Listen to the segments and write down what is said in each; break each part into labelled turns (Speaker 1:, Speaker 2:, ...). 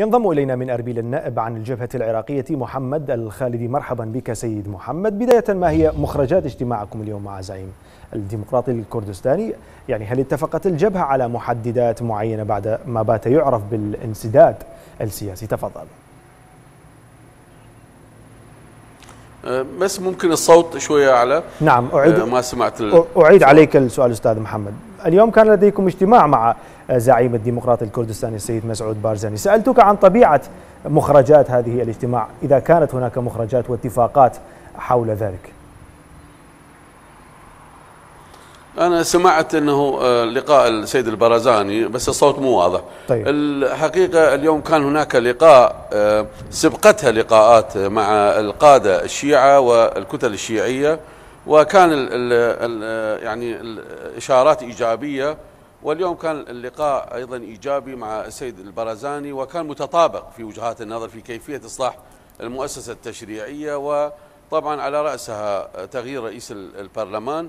Speaker 1: ينضم إلينا من أربيل النائب عن الجبهة العراقية محمد الخالدي مرحبا بك سيد محمد بداية ما هي مخرجات اجتماعكم اليوم مع زعيم الديمقراطي الكردستاني يعني هل اتفقت الجبهة على محددات معينة بعد ما بات يعرف بالانسداد السياسي تفضل
Speaker 2: بس ممكن الصوت شوية أعلى نعم أعيد آه، ما سمعت أعيد عليك
Speaker 1: السؤال أستاذ محمد اليوم كان لديكم اجتماع مع زعيم الديمقراطي الكردستاني السيد مسعود بارزاني سألتك عن طبيعة مخرجات هذه الاجتماع إذا كانت هناك مخرجات واتفاقات حول ذلك
Speaker 2: أنا سمعت أنه آه، لقاء السيد البرزاني بس الصوت مو واضح طيب. الحقيقة اليوم كان هناك لقاء آه، سبقتها لقاءات مع القادة الشيعة والكتل الشيعية وكان ال ال يعني الاشارات ايجابيه واليوم كان اللقاء ايضا ايجابي مع السيد البرزاني وكان متطابق في وجهات النظر في كيفيه اصلاح المؤسسه التشريعيه وطبعا على راسها تغيير رئيس البرلمان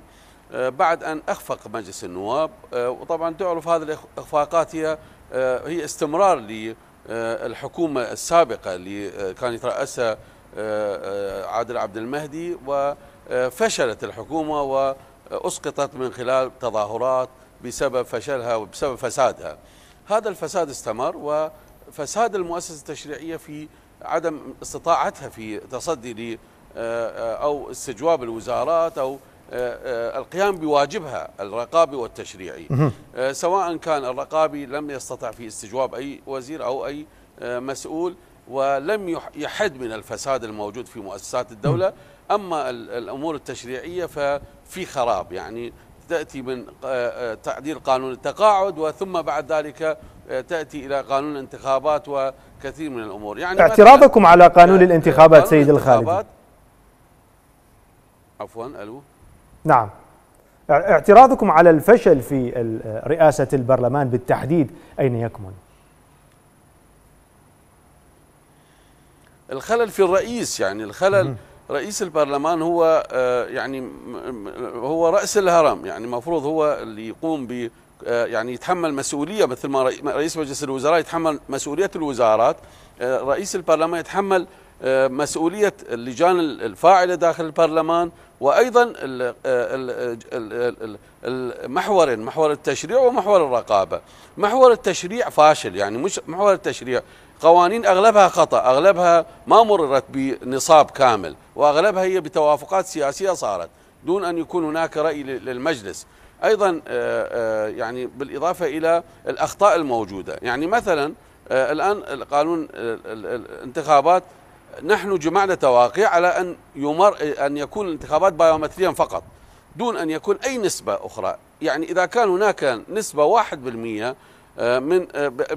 Speaker 2: آه، بعد ان اخفق مجلس النواب آه، وطبعا تعرف هذه الاخفاقات هي آه، هي استمرار للحكومه السابقه اللي كان يتراسها عادل عبد المهدي و فشلت الحكومة وأسقطت من خلال تظاهرات بسبب فشلها وبسبب فسادها هذا الفساد استمر وفساد المؤسسة التشريعية في عدم استطاعتها في تصدي آه، أو استجواب الوزارات أو آه، آه، القيام بواجبها الرقابي والتشريعي سواء كان الرقابي لم يستطع في استجواب أي وزير أو أي مسؤول ولم يحد من الفساد الموجود في مؤسسات الدولة أما الأمور التشريعية ففي خراب يعني تأتي من آه، آه، تعديل قانون التقاعد وثم بعد ذلك آه، تأتي إلى قانون الانتخابات وكثير من الأمور يعني اعتراضكم على قانون الانتخابات سيد الخالد عفوا ألو
Speaker 1: نعم اعتراضكم على الفشل في رئاسة البرلمان بالتحديد أين يكمن؟
Speaker 2: الخلل في الرئيس يعني الخلل رئيس البرلمان هو آه، يعني هو رأس الهرم يعني المفروض هو اللي يقوم ب آه، يعني يتحمل مسؤولية مثل ما رئيس مجلس الوزراء يتحمل مسؤولية الوزارات آه، رئيس البرلمان يتحمل آه، مسؤوليه اللجان الفاعله داخل البرلمان وايضا المحور آه، آه، محور التشريع ومحور الرقابه محور التشريع فاشل يعني مش محور التشريع قوانين اغلبها خطا اغلبها ما مررت بنصاب كامل واغلبها هي بتوافقات سياسيه صارت دون ان يكون هناك راي للمجلس ايضا يعني بالاضافه الى الاخطاء الموجوده يعني مثلا الان القانون الانتخابات نحن جمعنا تواقيع على ان يمر ان يكون الانتخابات بايومتريا فقط دون ان يكون اي نسبه اخرى، يعني اذا كان هناك نسبه 1% آه، آه، من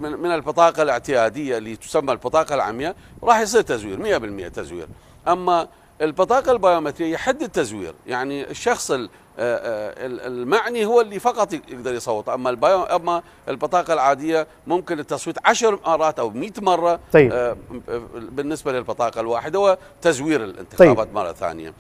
Speaker 2: من البطاقه الاعتياديه اللي تسمى البطاقه العمياء راح يصير تزوير 100% تزوير، اما البطاقة البيومترية يحد التزوير يعني الشخص آه، آه، المعني هو اللي فقط يقدر يصوت اما البيو اما البطاقه العاديه ممكن التصويت عشر مرات او 100 مره طيب. آه، بالنسبه للبطاقه الواحده وتزوير الانتخابات طيب. مره ثانيه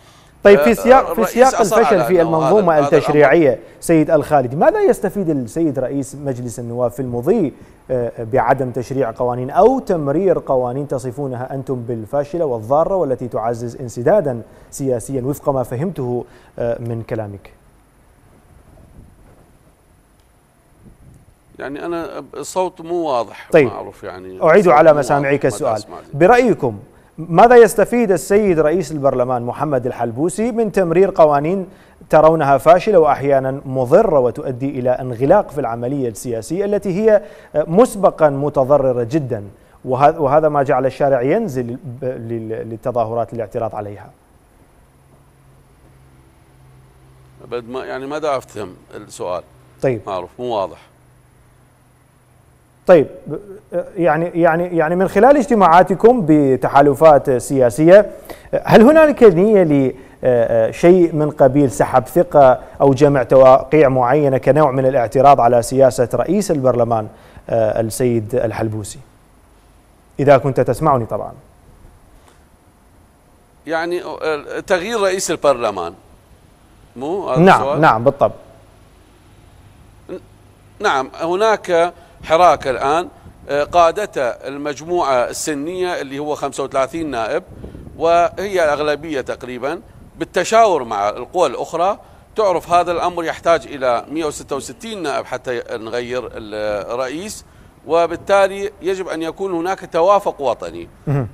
Speaker 2: طيب في آه، سياق آه، في سياق الفشل في المنظومه التشريعيه
Speaker 1: سيد الخالد ماذا يستفيد السيد رئيس مجلس النواب في المضي آه، بعدم تشريع قوانين او تمرير قوانين تصفونها انتم بالفاشله والضاره والتي تعزز انسدادا سياسيا وفق ما فهمته من كلامك
Speaker 2: يعني انا الصوت مو واضح طيب معروف يعني اعيد على مسامعك
Speaker 1: السؤال برايكم ماذا يستفيد السيد رئيس البرلمان محمد الحلبوسي من تمرير قوانين ترونها فاشله واحيانا مضره وتؤدي الى انغلاق في العمليه السياسيه التي هي مسبقا متضرره جدا وهذا ما جعل الشارع ينزل للتظاهرات الاعتراض عليها.
Speaker 2: يعني ما دعفتهم السؤال طيب معروف مو واضح
Speaker 1: طيب يعني يعني يعني من خلال اجتماعاتكم بتحالفات سياسيه هل هنالك نيه لشيء آه، آه، من قبيل سحب ثقه او جمع تواقيع معينه كنوع من الاعتراض على سياسه رئيس البرلمان آه، السيد الحلبوسي؟ اذا كنت تسمعني طبعا.
Speaker 2: يعني تغيير رئيس البرلمان مو نعم السؤال؟ نعم بالطبع. نعم هناك حراك الآن آه، قادته المجموعة السنية اللي هو 35 نائب وهي الأغلبية تقريبا بالتشاور مع القوى الأخرى تعرف هذا الأمر يحتاج إلى 166 نائب حتى نغير الرئيس وبالتالي يجب أن يكون هناك توافق وطني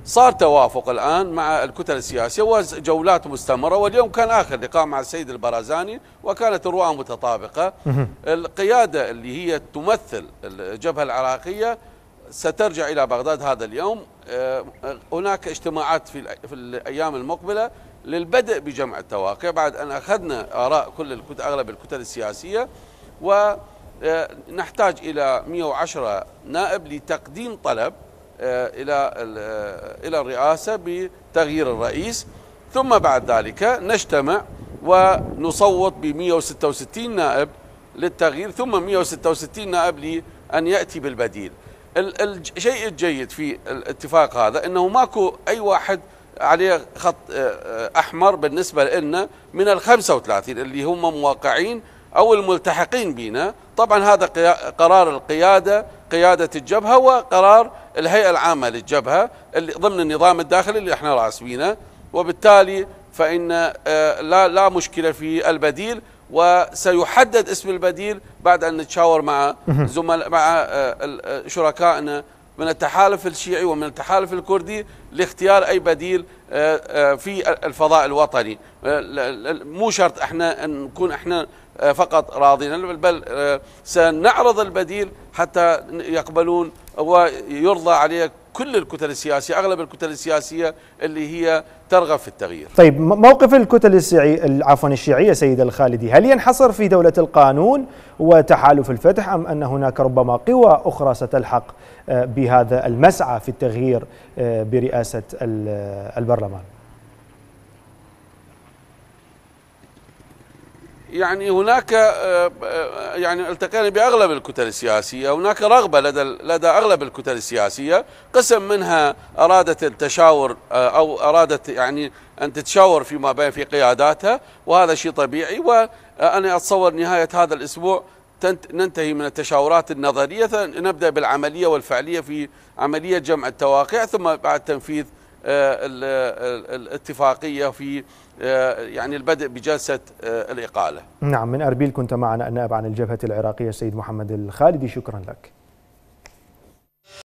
Speaker 2: صار توافق الآن مع الكتل السياسية وجولات مستمرة واليوم كان آخر لقاء مع السيد البرازاني وكانت الرؤى متطابقة القيادة اللي هي تمثل الجبهة العراقية سترجع إلى بغداد هذا اليوم آه، هناك اجتماعات في الأيام المقبلة للبدء بجمع التواقع بعد أن أخذنا آراء كل الكتل أغلب الكتل السياسية و آه، نحتاج إلى 110 نائب لتقديم طلب آه، إلى آه، إلى الرئاسة بتغيير الرئيس ثم بعد ذلك نجتمع ونصوت ب 166 نائب للتغيير ثم 166 نائب لأن يأتي بالبديل الشيء الجيد في الاتفاق هذا أنه ماكو أي واحد عليه خط أحمر بالنسبة لنا من ال 35 اللي هم مواقعين أو الملتحقين بنا طبعا هذا قرار القيادة قيادة الجبهة وقرار الهيئة العامة للجبهة اللي ضمن النظام الداخلي اللي احنا راسمينه وبالتالي فإن آه، لا, لا مشكلة في البديل وسيحدد اسم البديل بعد أن نتشاور مع زملاء مع آه، آه، شركائنا من التحالف الشيعي ومن التحالف الكردي لاختيار أي بديل آه، آه، في الفضاء الوطني آه، مو شرط احنا نكون احنا فقط راضين بل سنعرض البديل حتى يقبلون ويرضى عليه كل الكتل السياسية أغلب الكتل السياسية اللي هي ترغب في التغيير
Speaker 1: طيب موقف الكتل السعي... عفوا الشيعية سيد الخالدي هل ينحصر في دولة القانون وتحالف الفتح أم أن هناك ربما قوى أخرى ستلحق آه، بهذا المسعى في التغيير آه، برئاسة البرلمان
Speaker 2: يعني هناك آه، آه، يعني التقينا باغلب الكتل السياسيه، هناك رغبه لدى لدى اغلب الكتل السياسيه، قسم منها ارادت التشاور آه، او ارادت يعني ان تتشاور فيما بين في قياداتها، وهذا شيء طبيعي وانا اتصور نهايه هذا الاسبوع ننتهي من التشاورات النظريه نبدا بالعمليه والفعليه في عمليه جمع التواقيع ثم بعد تنفيذ آه، الاتفاقية في آه، يعني البدء بجلسة آه، الإقالة
Speaker 1: نعم من أربيل كنت معنا النائب عن الجبهة العراقية السيد محمد الخالدي شكرا لك